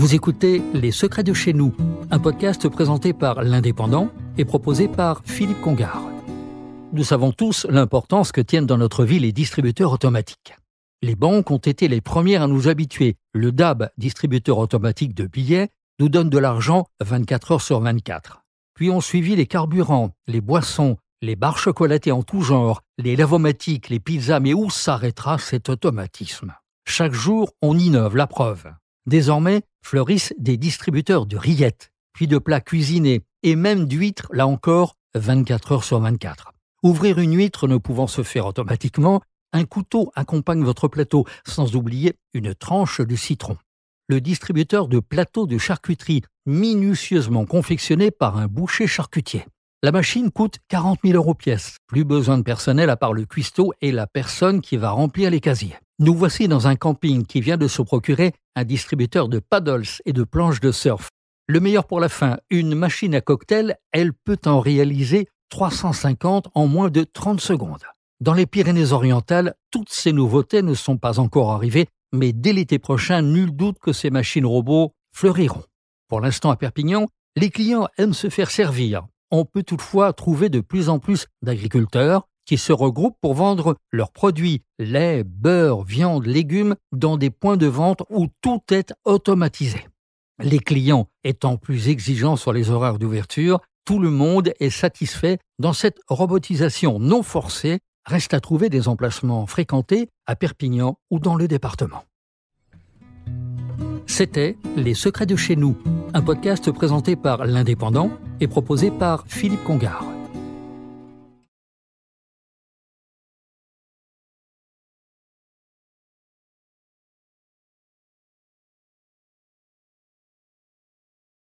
Vous écoutez Les Secrets de chez nous, un podcast présenté par l'Indépendant et proposé par Philippe Congard. Nous savons tous l'importance que tiennent dans notre vie les distributeurs automatiques. Les banques ont été les premières à nous habituer. Le DAB, distributeur automatique de billets, nous donne de l'argent 24 heures sur 24. Puis on suivi les carburants, les boissons, les barres chocolatées en tout genre, les lavomatiques, les pizzas, mais où s'arrêtera cet automatisme Chaque jour, on innove, la preuve. Désormais fleurissent des distributeurs de rillettes, puis de plats cuisinés et même d'huîtres, là encore, 24 heures sur 24. Ouvrir une huître ne pouvant se faire automatiquement, un couteau accompagne votre plateau, sans oublier une tranche de citron. Le distributeur de plateaux de charcuterie, minutieusement confectionné par un boucher charcutier. La machine coûte 40 000 euros pièce. Plus besoin de personnel à part le cuistot et la personne qui va remplir les casiers. Nous voici dans un camping qui vient de se procurer un distributeur de paddles et de planches de surf. Le meilleur pour la fin, une machine à cocktail, elle peut en réaliser 350 en moins de 30 secondes. Dans les Pyrénées-Orientales, toutes ces nouveautés ne sont pas encore arrivées, mais dès l'été prochain, nul doute que ces machines robots fleuriront. Pour l'instant à Perpignan, les clients aiment se faire servir on peut toutefois trouver de plus en plus d'agriculteurs qui se regroupent pour vendre leurs produits, lait, beurre, viande, légumes, dans des points de vente où tout est automatisé. Les clients étant plus exigeants sur les horaires d'ouverture, tout le monde est satisfait dans cette robotisation non forcée. Reste à trouver des emplacements fréquentés à Perpignan ou dans le département. C'était Les secrets de chez nous, un podcast présenté par l'Indépendant et proposé par Philippe Congard.